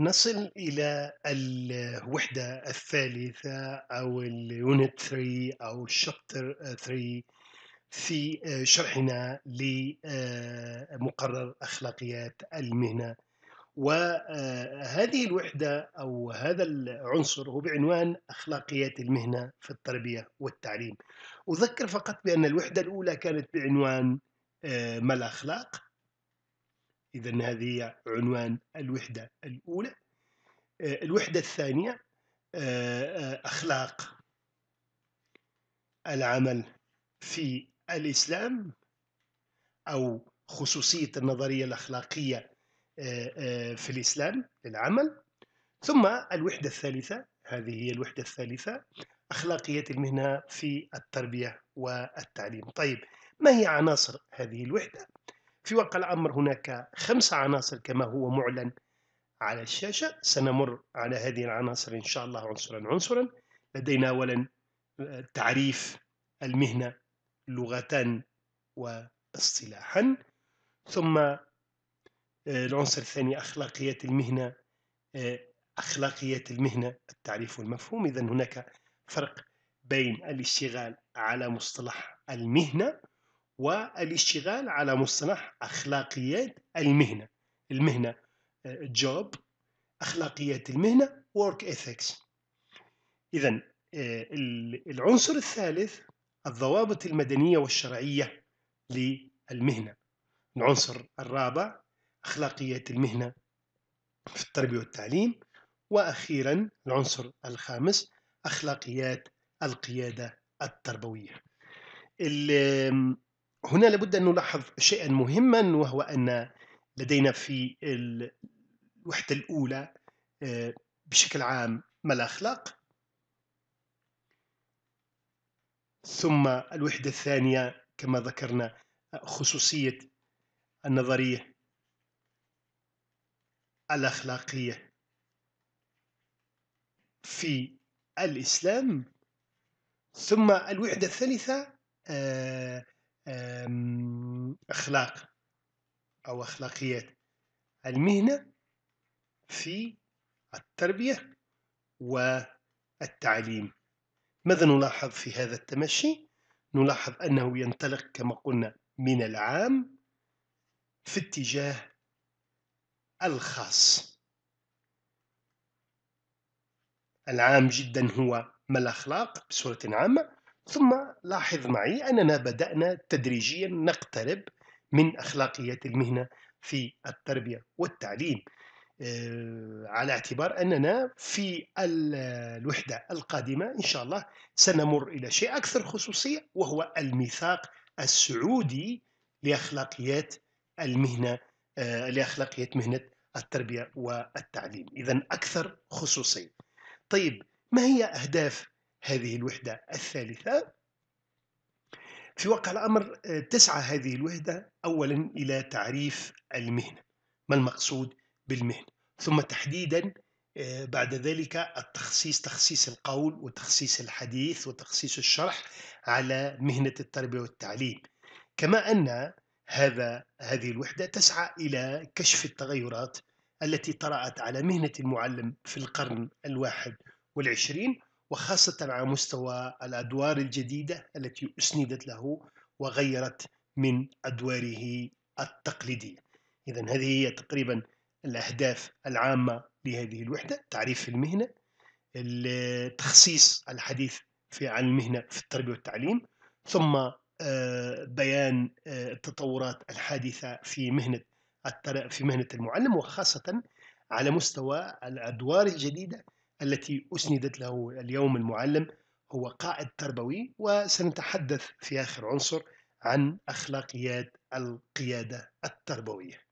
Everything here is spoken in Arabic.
نصل إلى الوحدة الثالثة أو اليونت 3 أو الشابتر 3 في شرحنا لمقرر آه، أخلاقيات المهنة وهذه الوحدة أو هذا العنصر هو بعنوان أخلاقيات المهنة في التربية والتعليم أذكر فقط بأن الوحدة الأولى كانت بعنوان آه، ما الأخلاق إذا هذه هي عنوان الوحدة الأولى آه، الوحدة الثانية آه، آه، أخلاق العمل في الإسلام أو خصوصية النظرية الأخلاقية في الإسلام للعمل ثم الوحدة الثالثة هذه هي الوحدة الثالثة أخلاقية المهنة في التربية والتعليم طيب ما هي عناصر هذه الوحدة؟ في واقع الأمر هناك خمس عناصر كما هو معلن على الشاشة سنمر على هذه العناصر إن شاء الله عنصرا عنصرا لدينا أولا آه، تعريف المهنة لغة واصطلاحا ثم آه، العنصر الثاني أخلاقيات المهنة آه، أخلاقيات المهنة التعريف والمفهوم إذا هناك فرق بين الاشتغال على مصطلح المهنة والاشتغال على مصطلح أخلاقيات المهنة المهنة جوب آه، أخلاقيات المهنة work ethics إذا آه، العنصر الثالث الضوابط المدنية والشرعية للمهنة العنصر الرابع أخلاقيات المهنة في التربية والتعليم وأخيرا العنصر الخامس أخلاقيات القيادة التربوية هنا لابد أن نلاحظ شيئا مهما وهو أن لدينا في الوحدة الأولى آه، بشكل عام ما الأخلاق ثم الوحدة الثانية كما ذكرنا آه، خصوصية النظرية الأخلاقية في الإسلام ثم الوحدة الثالثة آه أخلاق أو أخلاقيات المهنة في التربية والتعليم ماذا نلاحظ في هذا التمشي؟ نلاحظ أنه ينطلق كما قلنا من العام في اتجاه الخاص العام جدا هو ما الأخلاق بصورة عامة ثم لاحظ معي أننا بدأنا تدريجيا نقترب من أخلاقيات المهنة في التربية والتعليم آه، على اعتبار أننا في الوحدة القادمة إن شاء الله سنمر إلى شيء أكثر خصوصية وهو الميثاق السعودي لأخلاقيات المهنة آه، لأخلاقيات مهنة التربية والتعليم إذا أكثر خصوصية طيب ما هي أهداف هذه الوحدة الثالثة في واقع الأمر آه، تسعى هذه الوحدة أولا إلى تعريف المهنة ما المقصود بالمهنة ثم تحديدا آه، بعد ذلك التخصيص تخصيص القول وتخصيص الحديث وتخصيص الشرح على مهنة التربية والتعليم كما أن هذا هذه الوحدة تسعى إلى كشف التغيرات التي طرأت على مهنة المعلم في القرن الواحد والعشرين وخاصة على مستوى الأدوار الجديدة التي أسندت له وغيرت من أدواره التقليدية إذا هذه هي تقريبا الأهداف العامة لهذه الوحدة تعريف المهنة تخصيص الحديث في عن المهنة في التربية والتعليم ثم آه، بيان آه، التطورات الحادثة في مهنة في مهنة المعلم وخاصة على مستوى الأدوار الجديدة التي أسندت له اليوم المعلم هو قائد تربوي وسنتحدث في آخر عنصر عن أخلاقيات القيادة التربوية